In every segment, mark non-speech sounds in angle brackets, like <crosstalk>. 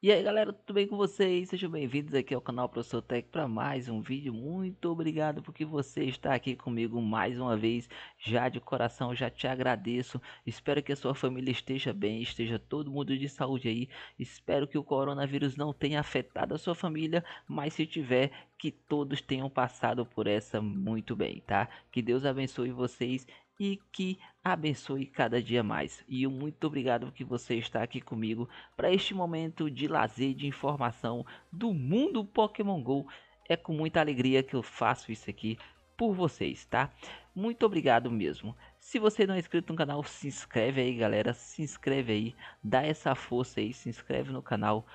E aí galera, tudo bem com vocês? Sejam bem-vindos aqui ao canal Professor Tech para mais um vídeo. Muito obrigado porque você está aqui comigo mais uma vez. Já de coração, já te agradeço. Espero que a sua família esteja bem, esteja todo mundo de saúde aí. Espero que o coronavírus não tenha afetado a sua família, mas se tiver, que todos tenham passado por essa muito bem, tá? Que Deus abençoe vocês e que abençoe cada dia mais. E muito obrigado por você estar aqui comigo para este momento de lazer de informação do mundo Pokémon Go. É com muita alegria que eu faço isso aqui por vocês, tá? Muito obrigado mesmo. Se você não é inscrito no canal, se inscreve aí, galera. Se inscreve aí, dá essa força aí, se inscreve no canal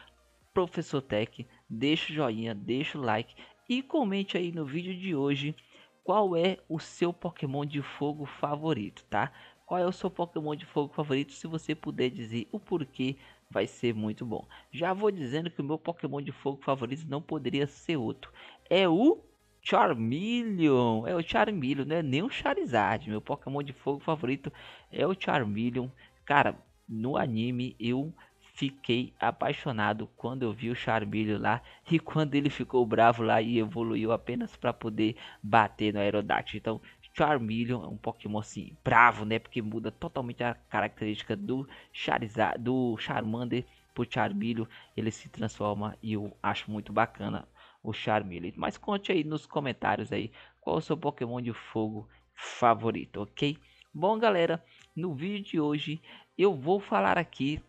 Professor Tech, deixa o joinha, deixa o like e comente aí no vídeo de hoje qual é o seu Pokémon de fogo favorito, tá? Qual é o seu Pokémon de fogo favorito? Se você puder dizer o porquê, vai ser muito bom. Já vou dizendo que o meu Pokémon de fogo favorito não poderia ser outro. É o Charmeleon. É o Charmeleon, não é nem o Charizard. Meu Pokémon de fogo favorito é o Charmeleon. Cara, no anime eu fiquei apaixonado quando eu vi o Charmilho lá e quando ele ficou bravo lá e evoluiu apenas para poder bater no Aerodactyl. Então, Charmeleon é um Pokémon assim bravo, né? Porque muda totalmente a característica do Charizard, do Charmander pro Charmeleon, ele se transforma e eu acho muito bacana o Charmeleon. Mas conte aí nos comentários aí qual é o seu Pokémon de fogo favorito, ok? Bom, galera, no vídeo de hoje eu vou falar aqui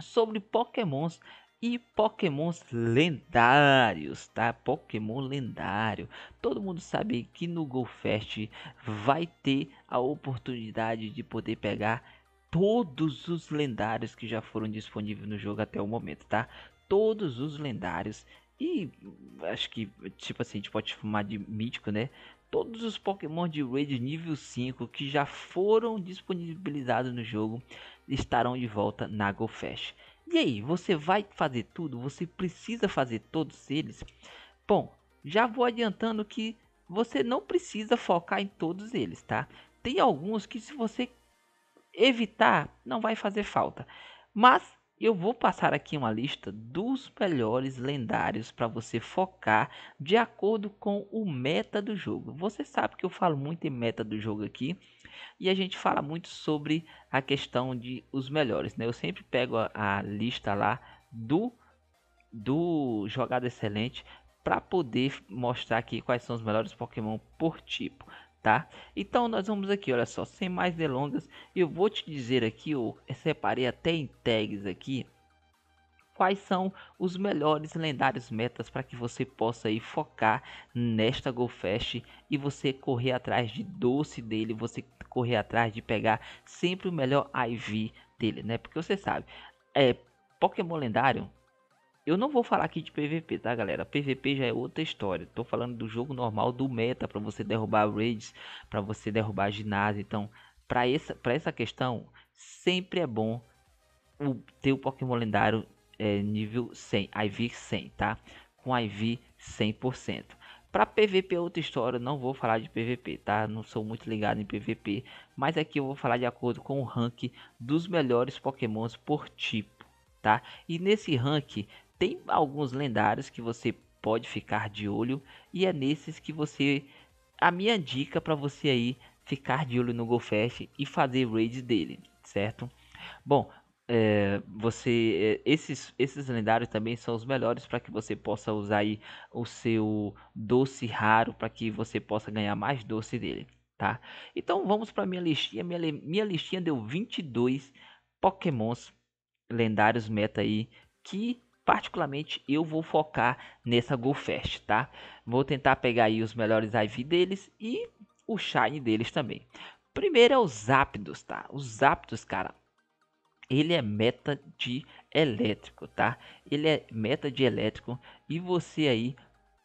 sobre Pokémons e Pokémons lendários, tá? Pokémon lendário. Todo mundo sabe que no Go vai ter a oportunidade de poder pegar todos os lendários que já foram disponíveis no jogo até o momento, tá? Todos os lendários e acho que, tipo assim, a gente pode fumar de mítico, né? Todos os Pokémon de Raid nível 5 que já foram disponibilizados no jogo estarão de volta na GoFest. E aí, você vai fazer tudo? Você precisa fazer todos eles? Bom, já vou adiantando que você não precisa focar em todos eles, tá? Tem alguns que se você evitar, não vai fazer falta. Mas eu vou passar aqui uma lista dos melhores lendários para você focar de acordo com o meta do jogo. Você sabe que eu falo muito em meta do jogo aqui e a gente fala muito sobre a questão de os melhores, né? Eu sempre pego a, a lista lá do do jogado excelente para poder mostrar aqui quais são os melhores Pokémon por tipo tá? Então nós vamos aqui, olha só, sem mais delongas, eu vou te dizer aqui, eu separei até em tags aqui, quais são os melhores lendários metas para que você possa aí focar nesta GoFest e você correr atrás de doce dele, você correr atrás de pegar sempre o melhor IV dele, né? Porque você sabe, é Pokémon lendário eu não vou falar aqui de PVP, tá, galera? PVP já é outra história. Tô falando do jogo normal, do meta, para você derrubar raids, para você derrubar ginásio. Então, para essa, essa questão, sempre é bom o, ter o Pokémon lendário é, nível 100, IV 100, tá? Com IV 100%. Para PVP é outra história, não vou falar de PVP, tá? Não sou muito ligado em PVP, mas aqui eu vou falar de acordo com o rank dos melhores Pokémons por tipo, tá? E nesse rank tem alguns lendários que você pode ficar de olho e é nesses que você a minha dica para você aí ficar de olho no GoFest e fazer raid dele, certo? Bom, é, você é, esses esses lendários também são os melhores para que você possa usar aí o seu doce raro para que você possa ganhar mais doce dele, tá? Então vamos para minha listinha, minha, minha listinha deu 22 Pokémons lendários meta aí que particularmente eu vou focar nessa GoFest, tá? Vou tentar pegar aí os melhores IV deles e o Shine deles também. Primeiro é os Zapdos, tá? Os Zapdos, cara, ele é meta de elétrico, tá? Ele é meta de elétrico e você aí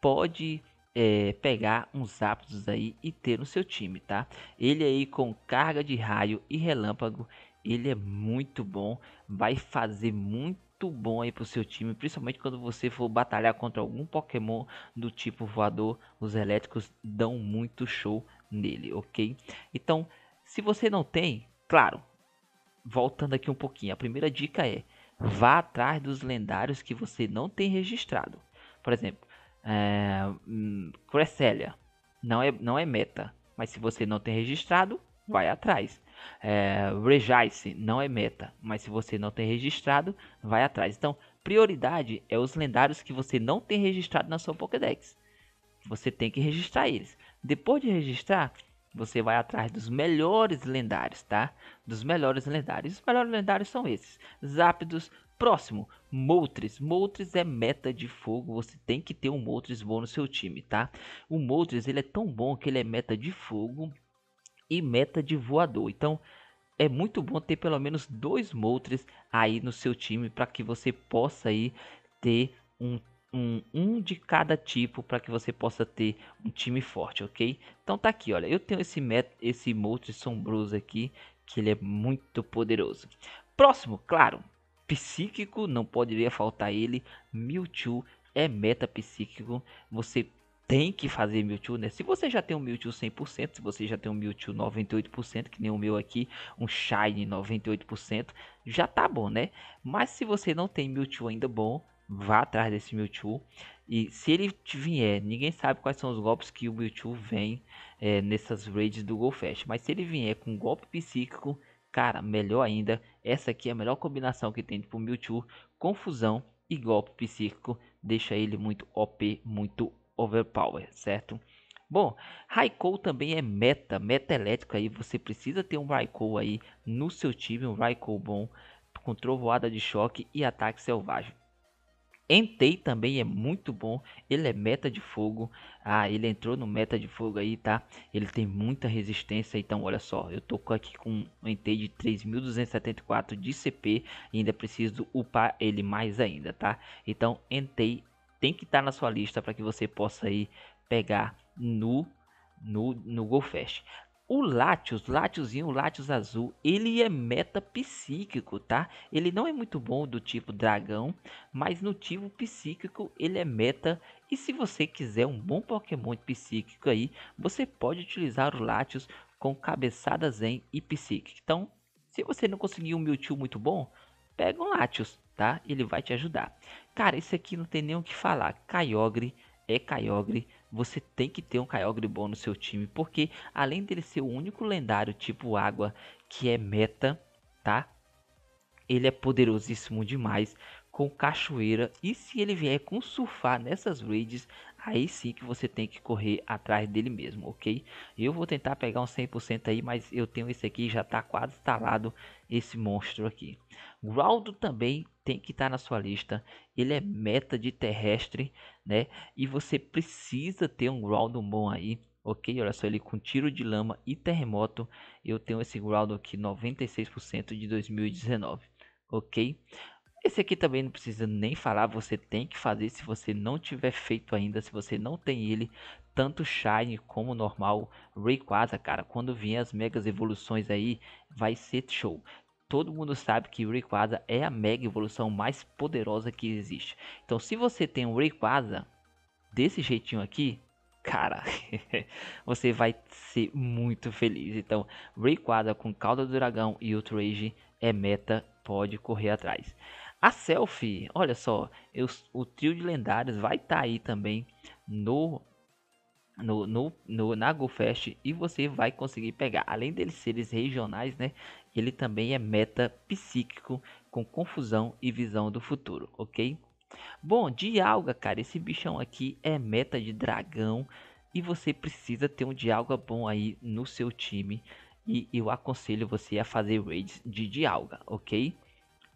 pode é, pegar uns Zapdos aí e ter no seu time, tá? Ele aí com carga de raio e relâmpago, ele é muito bom, vai fazer muito muito bom aí pro seu time, principalmente quando você for batalhar contra algum Pokémon do tipo voador, os elétricos dão muito show nele, ok? Então, se você não tem, claro, voltando aqui um pouquinho, a primeira dica é vá atrás dos lendários que você não tem registrado. Por exemplo, é, hum, Cresselia não é, não é meta, mas se você não tem registrado, vai atrás. É, Rejai-se, não é meta, mas se você não tem registrado, vai atrás. Então, prioridade é os lendários que você não tem registrado na sua Pokédex. Você tem que registrar eles. Depois de registrar, você vai atrás dos melhores lendários, tá? Dos melhores lendários. Os melhores lendários são esses: Zapdos, próximo, Moltres. Moltres é meta de fogo, você tem que ter um Moltres bom no seu time, tá? O Moltres, ele é tão bom que ele é meta de fogo e meta de voador. Então é muito bom ter pelo menos dois Moltres aí no seu time para que você possa aí ter um, um, um de cada tipo para que você possa ter um time forte, ok? Então tá aqui, olha, eu tenho esse, meta esse Moltres sombroso aqui que ele é muito poderoso. Próximo, claro, psíquico, não poderia faltar ele, Mewtwo é meta psíquico, você tem que fazer Mewtwo, né? Se você já tem um Mewtwo 100%, se você já tem um Mewtwo 98%, que nem o meu aqui, um Shine 98%, já tá bom, né? Mas se você não tem Mewtwo ainda bom, vá atrás desse Mewtwo. E se ele vier, ninguém sabe quais são os golpes que o Mewtwo vem é, nessas raids do Golfest. Mas se ele vier com golpe psíquico, cara, melhor ainda. Essa aqui é a melhor combinação que tem pro Mewtwo. Confusão e golpe psíquico deixa ele muito OP, muito overpower, certo? Bom, Raikou também é meta, meta elétrica aí, você precisa ter um Raikou aí no seu time, um Raikou bom, com trovoada de choque e ataque selvagem. Entei também é muito bom, ele é meta de fogo, ah, ele entrou no meta de fogo aí, tá? Ele tem muita resistência, então olha só, eu tô aqui com um Entei de 3274 de CP e ainda preciso upar ele mais ainda, tá? Então Entei tem que estar tá na sua lista para que você possa ir pegar no no, no Golfest. O Latios, Latiozinho, Latios Azul, ele é meta psíquico, tá? Ele não é muito bom do tipo dragão, mas no tipo psíquico ele é meta. E se você quiser um bom Pokémon psíquico aí, você pode utilizar o Latios com cabeçada Zen e psíquico. Então, se você não conseguir um Mewtwo muito bom, pega um Latios, tá? Ele vai te ajudar. Cara, esse aqui não tem nem o que falar. Kyogre é Kyogre. Você tem que ter um Kyogre bom no seu time. Porque além dele ser o único lendário tipo água que é meta, tá? Ele é poderosíssimo demais com cachoeira. E se ele vier com surfar nessas raids, aí sim que você tem que correr atrás dele mesmo, ok? Eu vou tentar pegar um 100% aí, mas eu tenho esse aqui, já tá quase instalado esse monstro aqui. Graudo também tem que estar tá na sua lista, ele é meta de terrestre, né? E você precisa ter um Graudo bom aí. Ok, olha só, ele com tiro de lama e terremoto, eu tenho esse Graudo aqui 96% de 2019 ok? Esse aqui também não precisa nem falar, você tem que fazer se você não tiver feito ainda, se você não tem ele, tanto Shine como normal Rayquaza, cara. Quando vier as megas evoluções aí, vai ser show. Todo mundo sabe que Rayquaza é a mega evolução mais poderosa que existe. Então se você tem um Rayquaza desse jeitinho aqui, cara, <laughs> você vai ser muito feliz. Então Rayquaza com Cauda do Dragão e Ultra Rage é meta, pode correr atrás. A selfie, olha só, eu, o trio de lendários vai estar tá aí também no no, no, no na GoFest e você vai conseguir pegar. Além deles seres regionais, né? Ele também é meta psíquico com confusão e visão do futuro, ok? Bom, Dialga, cara, esse bichão aqui é meta de dragão e você precisa ter um Dialga bom aí no seu time e eu aconselho você a fazer raids de Dialga, ok?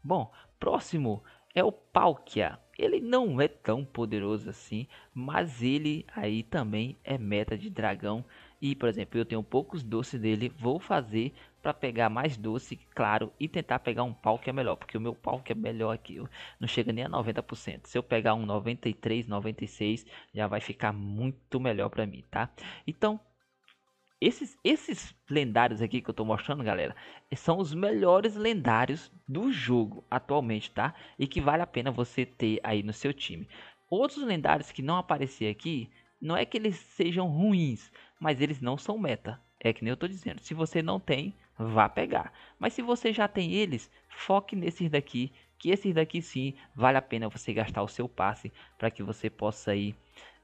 Bom, próximo é o Palkia. Ele não é tão poderoso assim, mas ele aí também é meta de dragão. E, por exemplo, eu tenho poucos doces dele, vou fazer para pegar mais doce, claro, e tentar pegar um pau que é melhor, porque o meu pau que é melhor aqui, não chega nem a 90%. Se eu pegar um 93, 96, já vai ficar muito melhor para mim, tá? Então, esses, esses lendários aqui que eu tô mostrando, galera, são os melhores lendários do jogo atualmente, tá? E que vale a pena você ter aí no seu time. Outros lendários que não aparecer aqui, não é que eles sejam ruins, mas eles não são meta. É que nem eu tô dizendo, se você não tem, vá pegar. Mas se você já tem eles, foque nesses daqui, que esses daqui sim, vale a pena você gastar o seu passe para que você possa aí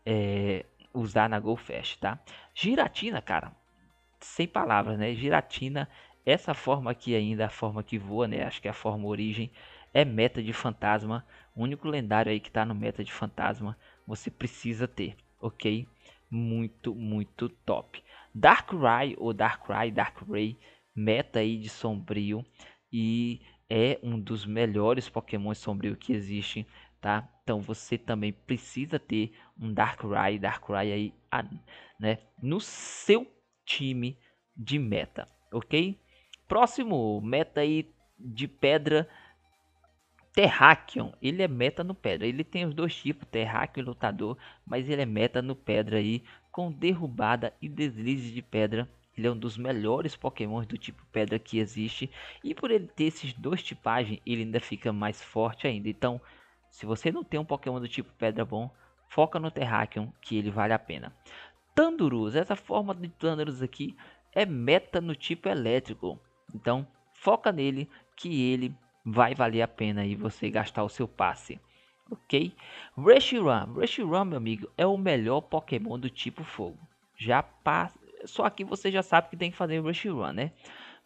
é, usar na GoFest, tá? Giratina, cara, sem palavras, né? Giratina, essa forma aqui ainda, a forma que voa, né? Acho que é a forma origem é meta de fantasma. O único lendário aí que tá no meta de fantasma, você precisa ter, ok? Muito, muito top. Darkrai ou Darkrai, Darkrai, meta aí de sombrio e é um dos melhores Pokémon sombrio que existem, tá? Então você também precisa ter um Darkrai, Darkrai aí, né, no seu time de meta, ok? Próximo meta aí de pedra Terrakion, ele é meta no pedra. Ele tem os dois tipos, Terrakion e lutador, mas ele é meta no pedra aí com derrubada e deslize de pedra. Ele é um dos melhores pokémons do tipo pedra que existe. E por ele ter esses dois tipagens, ele ainda fica mais forte ainda. Então, se você não tem um pokémon do tipo pedra bom, foca no Terrakion que ele vale a pena. Tandurus. Essa forma de Tandurus aqui é meta no tipo elétrico. Então, foca nele que ele vai valer a pena aí você gastar o seu passe. Ok? Reshiram. Reshiram, meu amigo, é o melhor Pokémon do tipo fogo. Já passa... Só que você já sabe que tem que fazer Rush Run, né?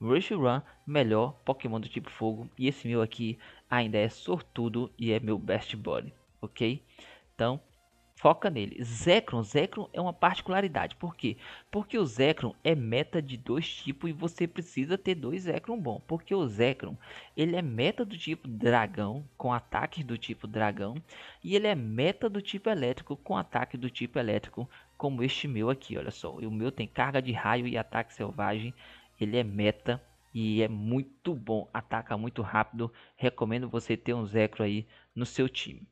Run, melhor Pokémon do tipo fogo. E esse meu aqui ainda é sortudo e é meu best buddy. Ok? Então, foca nele. Zekron, Zekron é uma particularidade. Por quê? Porque o Zekron é meta de dois tipos e você precisa ter dois Zekron bom. Porque o Zekron, ele é meta do tipo dragão, com ataques do tipo dragão. E ele é meta do tipo elétrico, com ataque do tipo elétrico, como este meu aqui, olha só. O meu tem carga de raio e ataque selvagem. Ele é meta e é muito bom, ataca muito rápido. Recomendo você ter um Zekro aí no seu time.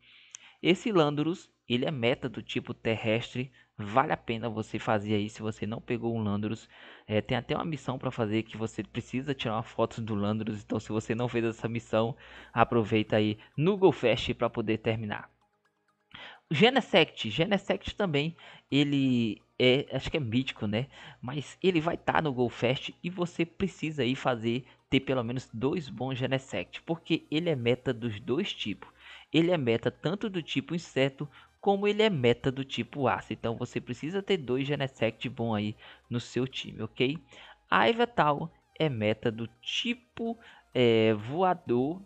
Esse Landorus, ele é meta do tipo terrestre. Vale a pena você fazer aí se você não pegou um Landorus. É, tem até uma missão para fazer que você precisa tirar uma foto do Landorus. Então se você não fez essa missão, aproveita aí no GoFest para poder terminar. Genesect, Genesect também, ele é, acho que é mítico, né? Mas ele vai estar tá no GoFest e você precisa aí fazer ter pelo menos dois bons Genesect, porque ele é meta dos dois tipos ele é meta tanto do tipo inseto como ele é meta do tipo aço. Então você precisa ter dois Genesect bom aí no seu time, ok? A Ivatal é meta do tipo é, voador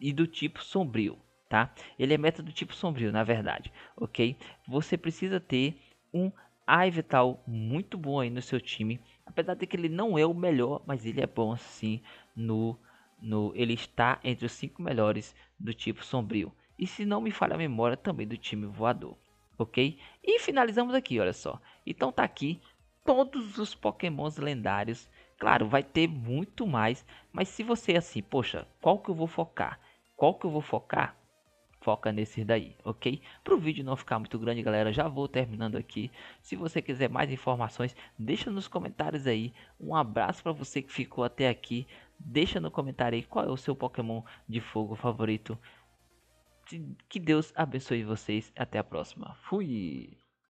e do tipo sombrio, tá? Ele é meta do tipo sombrio, na verdade, ok? Você precisa ter um Ivatal muito bom aí no seu time. Apesar de que ele não é o melhor, mas ele é bom sim no, no ele está entre os cinco melhores do tipo sombrio e se não me falha a memória também do time voador, ok? E finalizamos aqui, olha só. Então tá aqui todos os pokémons lendários. Claro, vai ter muito mais, mas se você é assim, poxa, qual que eu vou focar? Qual que eu vou focar? foca nesses daí, ok? Para o vídeo não ficar muito grande, galera, já vou terminando aqui. Se você quiser mais informações, deixa nos comentários aí. Um abraço para você que ficou até aqui. Deixa no comentário aí qual é o seu Pokémon de fogo favorito. Que Deus abençoe vocês. Até a próxima. Fui!